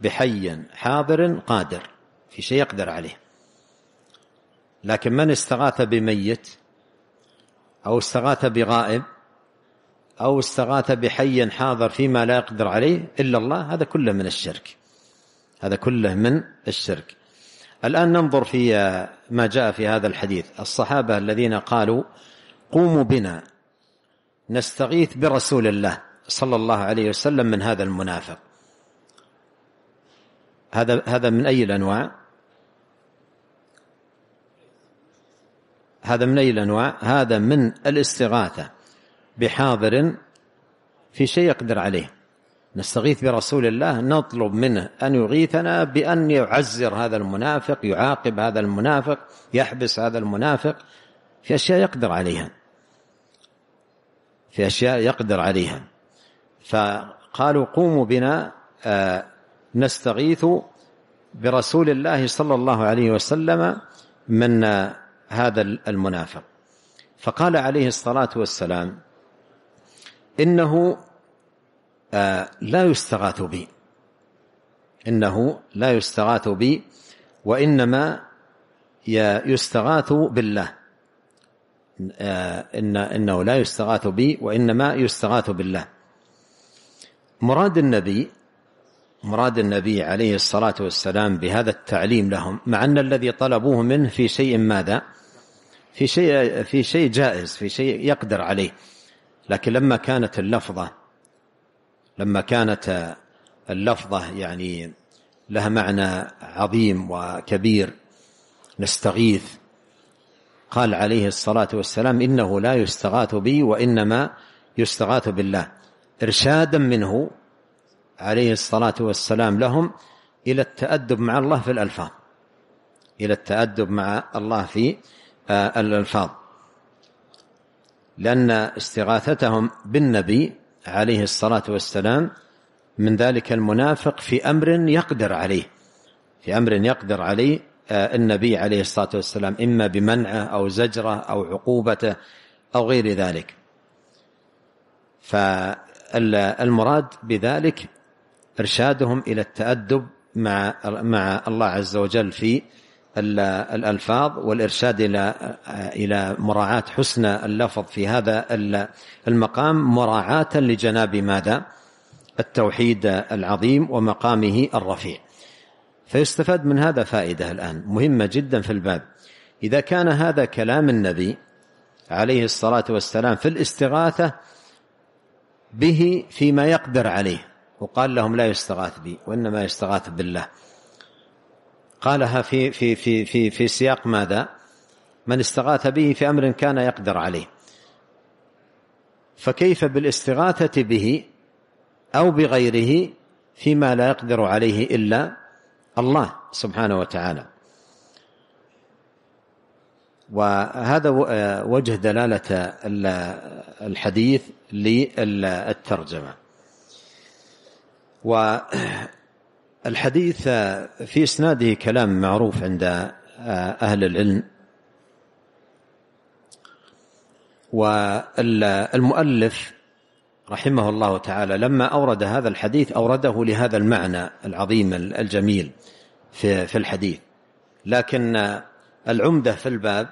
Speaker 2: بحي حاضر قادر في شيء يقدر عليه لكن من استغاث بميت أو استغاث بغائب أو استغاث بحي حاضر فيما لا يقدر عليه إلا الله هذا كله من الشرك هذا كله من الشرك الآن ننظر في ما جاء في هذا الحديث الصحابة الذين قالوا قوموا بنا نستغيث برسول الله صلى الله عليه وسلم من هذا المنافق هذا هذا من أي الأنواع هذا من أي الأنواع هذا من الاستغاثة بحاضر في شيء يقدر عليه نستغيث برسول الله نطلب منه أن يغيثنا بأن يعزر هذا المنافق يعاقب هذا المنافق يحبس هذا المنافق في أشياء يقدر عليها في أشياء يقدر عليها فقالوا قوموا بنا آه، نستغيث برسول الله صلى الله عليه وسلم من هذا المنافق فقال عليه الصلاة والسلام إنه آه، لا يستغاث بي إنه لا يستغاث بي وإنما يستغاث بالله آه، إن إنه لا يستغاث بي وإنما يستغاث بالله مراد النبي مراد النبي عليه الصلاة والسلام بهذا التعليم لهم مع أن الذي طلبوه منه في شيء ماذا في شيء, في شيء جائز في شيء يقدر عليه لكن لما كانت اللفظة لما كانت اللفظة يعني لها معنى عظيم وكبير نستغيث قال عليه الصلاة والسلام إنه لا يستغاث بي وإنما يستغاث بالله إرشادا منه عليه الصلاة والسلام لهم إلى التأدب مع الله في الألفاظ إلى التأدب مع الله في آه، الألفاظ لأن استغاثتهم بالنبي عليه الصلاة والسلام من ذلك المنافق في أمر يقدر عليه في أمر يقدر عليه آه، النبي عليه الصلاة والسلام إما بمنعه أو زجره أو عقوبته أو غير ذلك فالمراد بذلك إرشادهم إلى التأدب مع مع الله عز وجل في الألفاظ والإرشاد إلى إلى مراعاة حسن اللفظ في هذا المقام مراعاة لجناب ماذا؟ التوحيد العظيم ومقامه الرفيع فيستفاد من هذا فائدة الآن مهمة جدا في الباب إذا كان هذا كلام النبي عليه الصلاة والسلام في الاستغاثة به فيما يقدر عليه وقال لهم لا يستغاث بي وإنما يستغاث بالله قالها في في في في في سياق ماذا؟ من استغاث به في أمر كان يقدر عليه فكيف بالاستغاثة به أو بغيره فيما لا يقدر عليه إلا الله سبحانه وتعالى وهذا آه، وجه دلالة الحديث للترجمة والحديث في اسناده كلام معروف عند اهل العلم والمؤلف رحمه الله تعالى لما اورد هذا الحديث اورده لهذا المعنى العظيم الجميل في في الحديث لكن العمده في الباب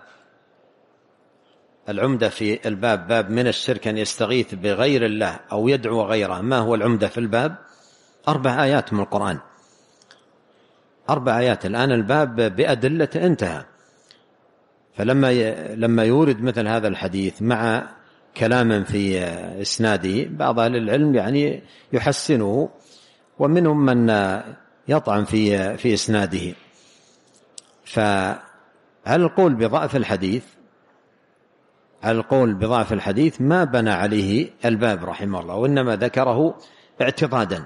Speaker 2: العمده في الباب باب من الشرك ان يستغيث بغير الله او يدعو غيره ما هو العمده في الباب؟ أربع آيات من القرآن أربع آيات الآن الباب بأدلة انتهى فلما لما يورد مثل هذا الحديث مع كلام في إسناده بعض أهل العلم يعني يحسنه ومنهم من يطعن في في إسناده فهل القول بضعف الحديث على القول بضعف الحديث ما بنى عليه الباب رحمه الله وإنما ذكره اعتقادا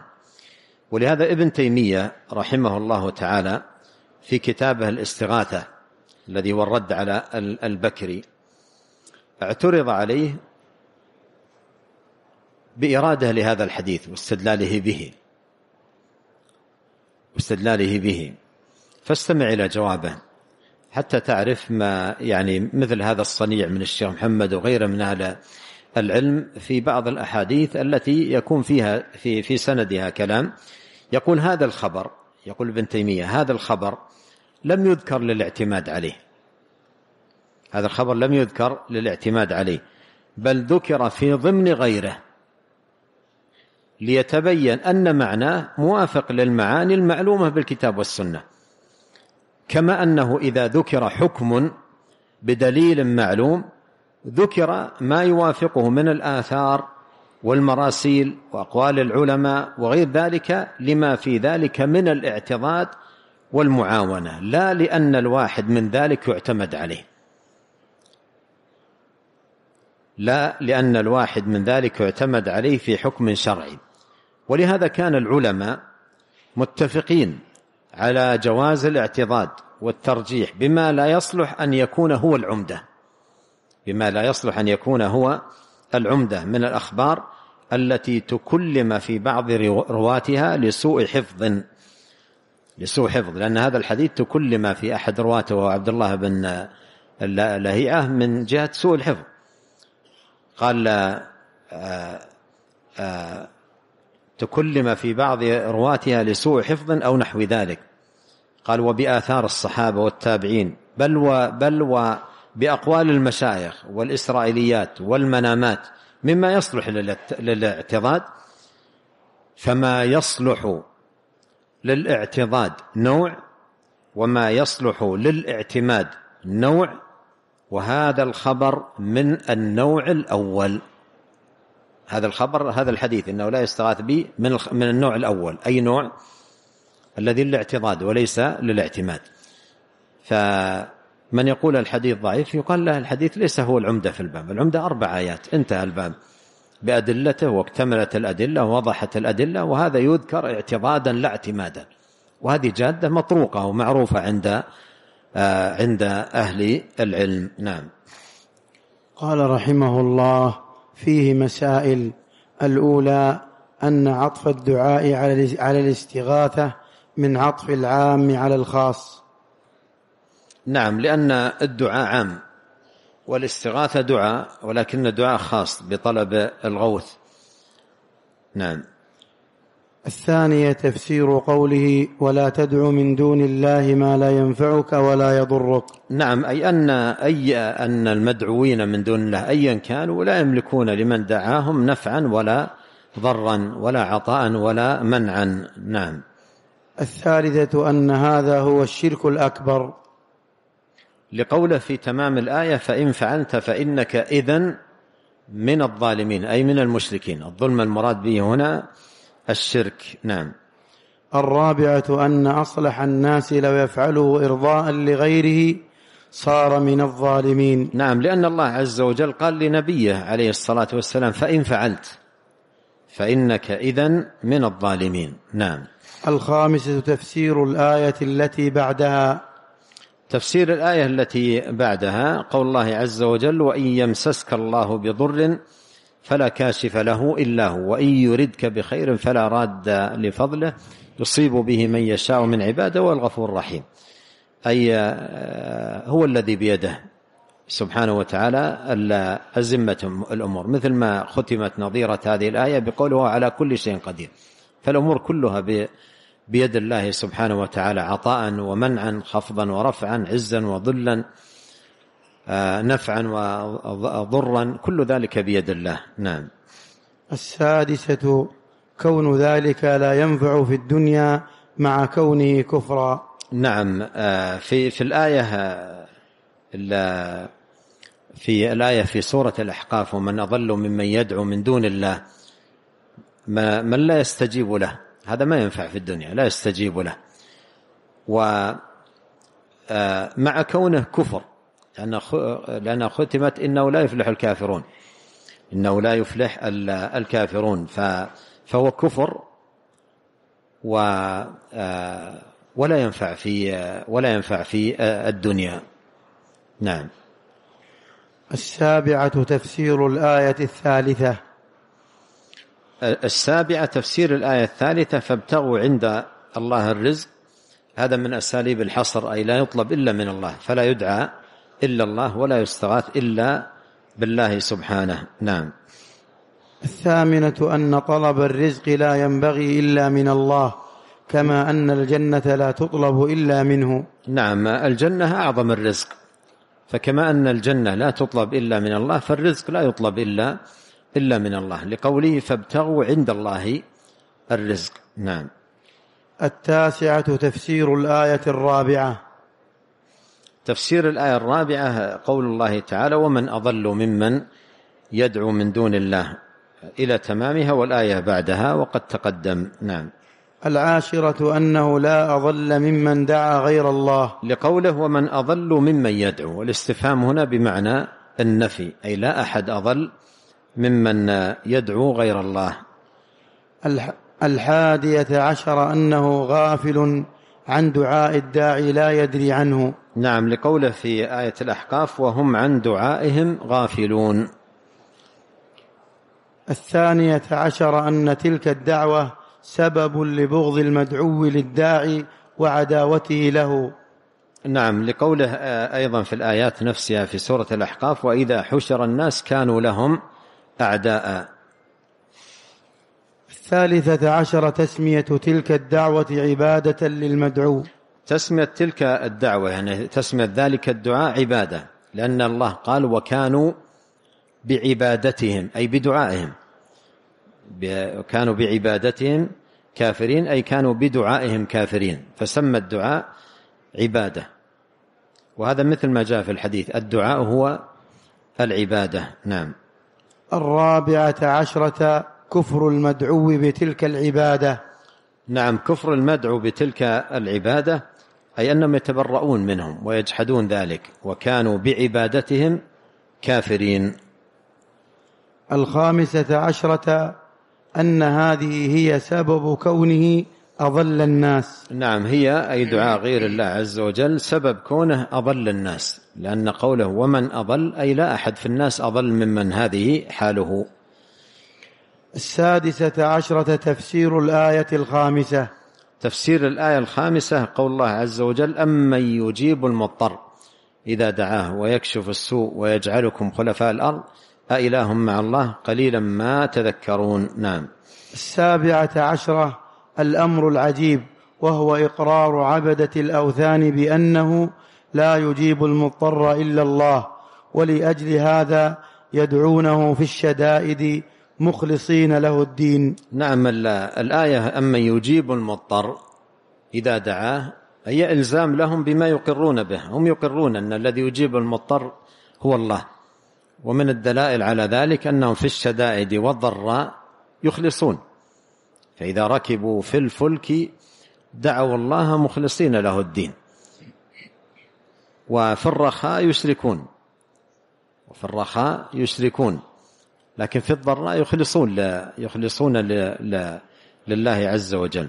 Speaker 2: ولهذا ابن تيمية رحمه الله تعالى في كتابه الاستغاثة الذي هو الرد على البكري اعترض عليه بإرادة لهذا الحديث واستدلاله به واستدلاله به فاستمع إلى جوابه حتى تعرف ما يعني مثل هذا الصنيع من الشيخ محمد وغيره من أهل العلم في بعض الأحاديث التي يكون فيها في في سندها كلام يقول هذا الخبر يقول ابن تيمية هذا الخبر لم يذكر للاعتماد عليه هذا الخبر لم يذكر للاعتماد عليه بل ذكر في ضمن غيره ليتبين أن معناه موافق للمعاني المعلومة بالكتاب والسنة كما أنه إذا ذكر حكم بدليل معلوم ذكر ما يوافقه من الآثار والمراسيل واقوال العلماء وغير ذلك لما في ذلك من الاعتضاد والمعاونه لا لان الواحد من ذلك يعتمد عليه لا لان الواحد من ذلك يعتمد عليه في حكم شرعي ولهذا كان العلماء متفقين على جواز الاعتضاد والترجيح بما لا يصلح ان يكون هو العمده بما لا يصلح ان يكون هو العمدة من الأخبار التي تكلم في بعض رواتها لسوء حفظ لسوء حفظ لأن هذا الحديث تكلم في أحد رواته وهو عبد الله بن لهيئة من جهة سوء الحفظ قال آآ آه، آآ آه، تكلم في بعض رواتها لسوء حفظ أو نحو ذلك قال وبآثار الصحابة والتابعين بل وبل باقوال المشايخ والاسرائيليات والمنامات مما يصلح للاعتضاد فما يصلح للاعتضاد نوع وما يصلح للاعتماد نوع وهذا الخبر من النوع الاول هذا الخبر هذا الحديث انه لا يستغاث به من من النوع الاول اي نوع الذي للاعتضاد وليس للاعتماد ف من يقول الحديث ضعيف يقال له الحديث ليس هو العمدة في الباب العمدة أربع آيات انتهى الباب بأدلته واكتملت الأدلة ووضحت الأدلة وهذا يذكر اعتضادا لا اعتمادا وهذه جادة مطروقة ومعروفة عند آه، عند أهل العلم نعم
Speaker 1: قال رحمه الله فيه مسائل الأولى أن عطف الدعاء على الاستغاثة من عطف العام على الخاص
Speaker 2: نعم لأن الدعاء عام والاستغاثة دعاء ولكن دعاء خاص بطلب الغوث نعم
Speaker 1: الثانية تفسير قوله ولا تدع من دون الله ما لا ينفعك
Speaker 2: ولا يضرك نعم أي أن أي أن المدعوين من دون الله أيا كانوا لا يملكون لمن دعاهم نفعا ولا ضرا ولا عطاء ولا منعا نعم
Speaker 1: الثالثة أن هذا هو الشرك الأكبر
Speaker 2: لقوله في تمام الآية فإن فعلت فإنك إذا من الظالمين أي من المشركين الظلم المراد به هنا الشرك نعم
Speaker 1: الرابعة أن أصلح الناس لو يفعله إرضاء
Speaker 2: لغيره صار من الظالمين نعم لأن الله عز وجل قال لنبيه عليه الصلاة والسلام فإن فعلت فإنك إذا من الظالمين نعم
Speaker 1: الخامسة تفسير
Speaker 2: الآية التي بعدها تفسير الآية التي بعدها قول الله عز وجل وإن يمسسك الله بضر فلا كاشف له إلا هو وإن يردك بخير فلا راد لفضله يصيب به من يشاء من عباده والغفور الرحيم أي آه، هو الذي بيده سبحانه وتعالى ألا أزمة الأمور مثل ما ختمت نظيرة هذه الآية بقوله على كل شيء قدير فالأمور كلها بيد الله سبحانه وتعالى عطاء ومنعا خفضا ورفعا عزا وظلا آه، نفعا وضرا كل ذلك بيد الله نعم
Speaker 1: السادسة كون ذلك لا ينفع في الدنيا مع كونه كفرا
Speaker 2: نعم آه، في في الآية في الآية في سورة الأحقاف ومن أضل ممن يدعو من دون الله من لا يستجيب له هذا ما ينفع في الدنيا لا يستجيب له ومع آه، كونه كفر لأنها ختمت إنه لا يفلح الكافرون إنه لا يفلح الكافرون فهو كفر و آه، ولا ينفع في ولا ينفع في آه، الدنيا نعم
Speaker 1: السابعة تفسير الآية الثالثة
Speaker 2: السابعة تفسير الآية الثالثة فابتغوا عند الله الرزق هذا من أساليب الحصر أي لا يطلب إلا من الله فلا يدعى إلا الله ولا يستغاث إلا بالله سبحانه نعم
Speaker 1: الثامنة أن طلب الرزق لا ينبغي إلا من الله كما أن الجنة لا تطلب إلا منه
Speaker 2: نعم الجنة أعظم الرزق فكما أن الجنة لا تطلب إلا من الله فالرزق لا يطلب إلا إلا من الله لقوله فابتغوا عند الله الرزق نعم
Speaker 1: التاسعة تفسير الآية الرابعة
Speaker 2: تفسير الآية الرابعة قول الله تعالى ومن أضل ممن يدعو من دون الله إلى تمامها والآية بعدها وقد تقدم نعم
Speaker 1: العاشرة أنه لا أضل ممن دعا غير الله
Speaker 2: لقوله ومن أضل ممن يدعو والاستفهام هنا بمعنى النفي أي لا أحد أضل ممن يدعو غير الله
Speaker 1: الحادية عشر أنه غافل عن دعاء الداعي لا يدري عنه
Speaker 2: نعم لقوله في آية الأحقاف وهم عن دعائهم غافلون
Speaker 1: الثانية عشر أن تلك الدعوة سبب لبغض المدعو للداعي وعداوته له
Speaker 2: نعم لقوله آه، أيضا في الآيات نفسها في سورة الأحقاف وإذا حشر الناس كانوا لهم أعداء
Speaker 1: الثالثة عشر تسمية تلك الدعوة عبادة للمدعو
Speaker 2: تسمية تلك الدعوة يعني تسمية ذلك الدعاء عبادة لأن الله قال وكانوا بعبادتهم أي بدعائهم كانوا بعبادتهم كافرين أي كانوا بدعائهم كافرين فسمى الدعاء عبادة وهذا مثل ما جاء في الحديث الدعاء هو العبادة نعم
Speaker 1: الرابعة عشرة كفر المدعو بتلك العبادة
Speaker 2: نعم كفر المدعو بتلك العبادة أي أنهم يتبرؤون منهم ويجحدون ذلك وكانوا بعبادتهم كافرين
Speaker 1: الخامسة عشرة أن هذه هي سبب كونه أضل الناس
Speaker 2: نعم هي أي دعاء غير الله عز وجل سبب كونه أضل الناس لأن قوله ومن أضل أي لا أحد في الناس أضل ممن هذه حاله
Speaker 1: السادسة عشرة تفسير الآية
Speaker 2: الخامسة تفسير الآية الخامسة قول الله عز وجل أمن يجيب المضطر إذا دعاه ويكشف السوء ويجعلكم خلفاء الأرض أإله مع الله قليلا ما تذكرون نعم
Speaker 1: السابعة عشرة الامر العجيب وهو اقرار عبده الاوثان بانه لا يجيب المضطر الا الله ولاجل هذا يدعونه في الشدائد
Speaker 2: مخلصين له الدين نعم الايه اما يجيب المضطر اذا دعاه هي الزام لهم بما يقرون به هم يقرون ان الذي يجيب المضطر هو الله ومن الدلائل على ذلك انهم في الشدائد والضراء يخلصون فإذا ركبوا في الفلك دعوا الله مخلصين له الدين وفي الرخاء يشركون وفي الرخاء يشركون لكن في الضراء يخلصون لا يخلصون لا لله عز وجل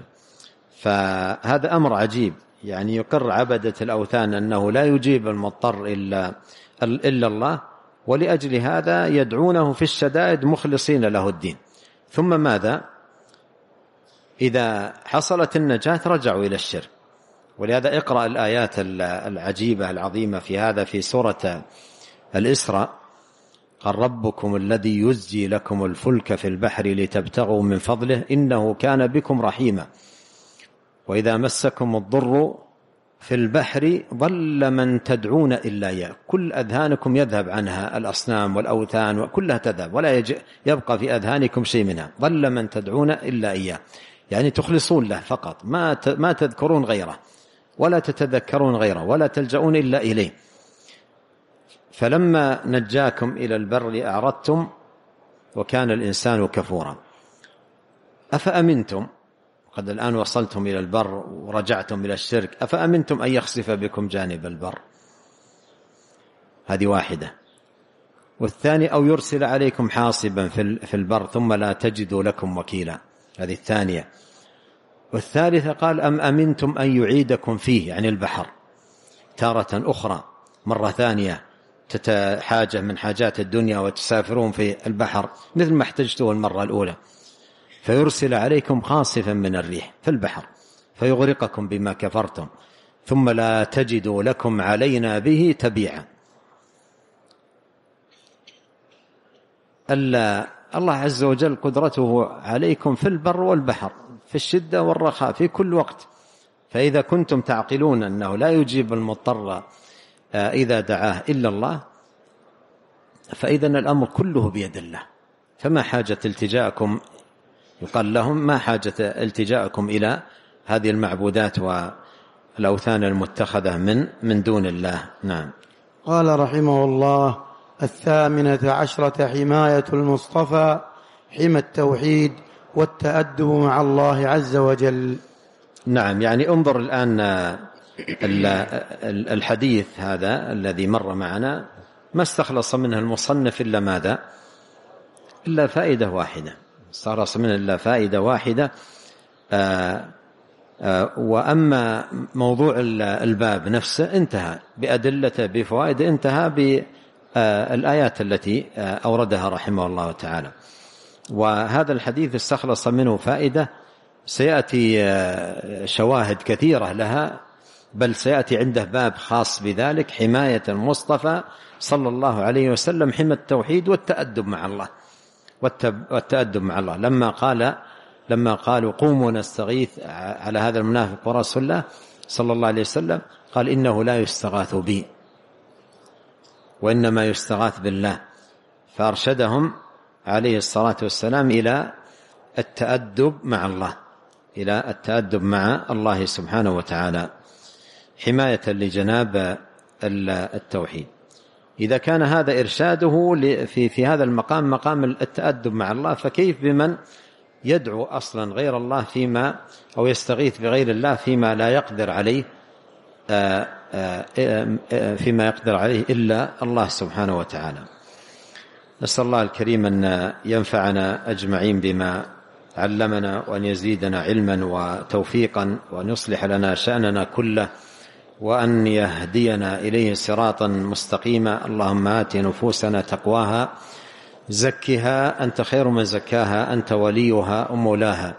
Speaker 2: فهذا أمر عجيب يعني يقر عبدة الأوثان أنه لا يجيب المضطر إلا, إلا الله ولأجل هذا يدعونه في الشدائد مخلصين له الدين ثم ماذا إذا حصلت النجاة رجعوا إلى الشرك ولهذا اقرأ الآيات العجيبة العظيمة في هذا في سورة الإسراء قال ربكم الذي يزجي لكم الفلك في البحر لتبتغوا من فضله إنه كان بكم رحيما وإذا مسكم الضر في البحر ظل من تدعون إلا إياه كل أذهانكم يذهب عنها الأصنام والأوثان وكلها تذهب ولا يبقى في أذهانكم شيء منها ظل من تدعون إلا إياه يعني تخلصون له فقط ما ما تذكرون غيره ولا تتذكرون غيره ولا تلجؤون إلا إليه فلما نجاكم إلى البر أعرضتم وكان الإنسان كفورا أفأمنتم قد الآن وصلتم إلى البر ورجعتم إلى الشرك أفأمنتم أن يخسف بكم جانب البر هذه واحدة والثاني أو يرسل عليكم حاصبا في البر ثم لا تجدوا لكم وكيلا هذه الثانية والثالثة قال أم أمنتم أن يعيدكم فيه يعني البحر تارة أخرى مرة ثانية حاجة من حاجات الدنيا وتسافرون في البحر مثل ما احتجتوا المرة الأولى فيرسل عليكم خاصفا من الريح في البحر فيغرقكم بما كفرتم ثم لا تجدوا لكم علينا به تبيعا ألا الله عز وجل قدرته عليكم في البر والبحر في الشدة والرخاء في كل وقت فإذا كنتم تعقلون أنه لا يجيب المضطر آه، إذا دعاه إلا الله فإذا الأمر كله بيد الله فما حاجة التجاءكم يقال لهم ما حاجة التجاءكم إلى هذه المعبودات والأوثان المتخذة من من دون الله نعم
Speaker 1: قال رحمه الله الثامنة عشرة حماية المصطفى حمى التوحيد والتأدب مع الله عز
Speaker 2: وجل نعم يعني انظر الآن الحديث هذا الذي مر معنا ما استخلص منه المصنف إلا ماذا إلا فائدة واحدة استخلص منه إلا فائدة واحدة آه، آه، وأما موضوع الباب نفسه انتهى بأدلته بفوائده انتهى بالآيات آه، التي أوردها رحمه الله تعالى وهذا الحديث استخلص منه فائدة سيأتي آه، شواهد كثيرة لها بل سيأتي عنده باب خاص بذلك حماية المصطفى صلى الله عليه وسلم حمى التوحيد والتأدب مع الله والتأدب مع الله لما قال لما قالوا قوموا نستغيث على هذا المنافق ورسول الله صلى الله عليه وسلم قال إنه لا يستغاث بي وإنما يستغاث بالله فأرشدهم عليه الصلاة والسلام إلى التأدب مع الله إلى التأدب مع الله سبحانه وتعالى حماية لجناب التوحيد إذا كان هذا إرشاده في في هذا المقام مقام التأدب مع الله فكيف بمن يدعو أصلا غير الله فيما أو يستغيث بغير الله فيما لا يقدر عليه آه، آه، آه، فيما يقدر عليه إلا الله سبحانه وتعالى نسأل الله الكريم أن ينفعنا أجمعين بما علمنا وأن يزيدنا علما وتوفيقا وأن يصلح لنا شأننا كله وأن يهدينا إليه صراطا مستقيما اللهم آت نفوسنا تقواها زكها أنت خير من زكاها أنت وليها ومولاها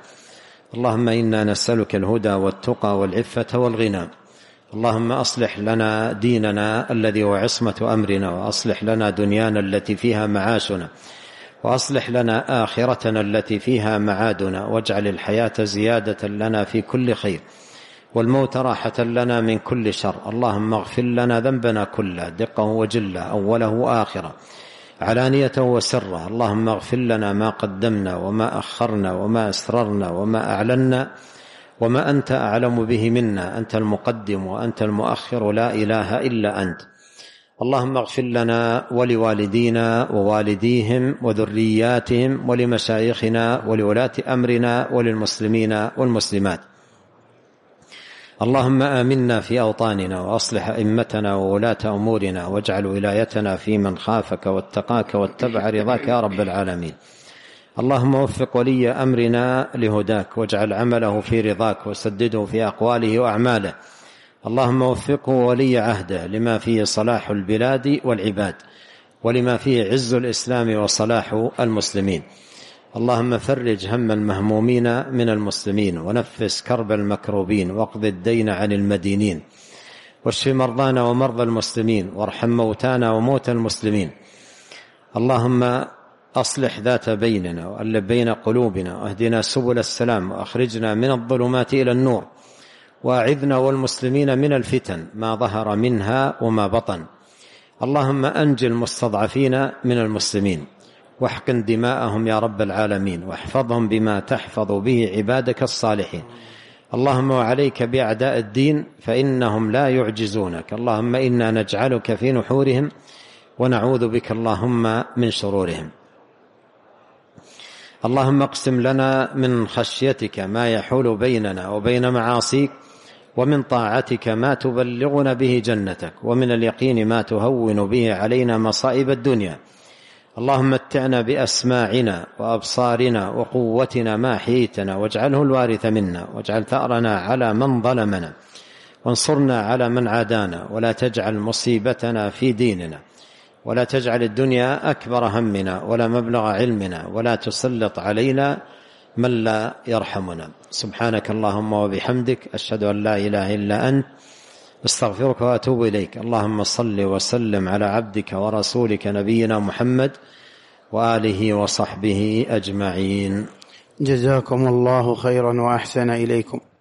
Speaker 2: اللهم إنا نسألك الهدى والتقى والعفة والغنى اللهم أصلح لنا ديننا الذي هو عصمة أمرنا وأصلح لنا دنيانا التي فيها معاشنا وأصلح لنا آخرتنا التي فيها معادنا واجعل الحياة زيادة لنا في كل خير والموت راحة لنا من كل شر اللهم اغفر لنا ذنبنا كله دقه وجله أوله وآخره علانية وسره اللهم اغفر لنا ما قدمنا وما أخرنا وما أسررنا وما أعلنا وما أنت أعلم به منا أنت المقدم وأنت المؤخر لا إله إلا أنت اللهم اغفر لنا ولوالدينا ووالديهم وذرياتهم ولمشايخنا ولولاة أمرنا وللمسلمين والمسلمات اللهم آمنا في أوطاننا وأصلح أئمتنا وولاة أمورنا واجعل ولايتنا في من خافك واتقاك واتبع رضاك يا رب العالمين اللهم وفق ولي امرنا لهداك واجعل عمله في رضاك وسدده في اقواله واعماله اللهم وفقه ولي عهده لما فيه صلاح البلاد والعباد ولما فيه عز الاسلام وصلاح المسلمين اللهم فرج هم المهمومين من المسلمين ونفس كرب المكروبين واقض الدين عن المدينين واشف مرضانا ومرضى المسلمين وارحم موتانا وموتى المسلمين اللهم أصلح ذات بيننا وألف بين قلوبنا واهدنا سبل السلام وأخرجنا من الظلمات إلى النور وأعذنا والمسلمين من الفتن ما ظهر منها وما بطن اللهم أنج المستضعفين من المسلمين واحقن دماءهم يا رب العالمين واحفظهم بما تحفظ به عبادك الصالحين اللهم وعليك بأعداء الدين فإنهم لا يعجزونك اللهم إنا نجعلك في نحورهم ونعوذ بك اللهم من شرورهم اللهم اقسم لنا من خشيتك ما يحول بيننا وبين معاصيك ومن طاعتك ما تبلغنا به جنتك ومن اليقين ما تهون به علينا مصائب الدنيا اللهم متعنا باسماعنا وابصارنا وقوتنا ما حييتنا واجعله الوارث منا واجعل ثارنا على من ظلمنا وانصرنا على من عادانا ولا تجعل مصيبتنا في ديننا ولا تجعل الدنيا أكبر همنا ولا مبلغ علمنا ولا تسلط علينا من لا يرحمنا سبحانك اللهم وبحمدك أشهد أن لا إله إلا أنت استغفرك وأتوب إليك اللهم صل وسلم على عبدك ورسولك نبينا محمد وآله وصحبه أجمعين
Speaker 1: جزاكم الله خيرا وأحسن إليكم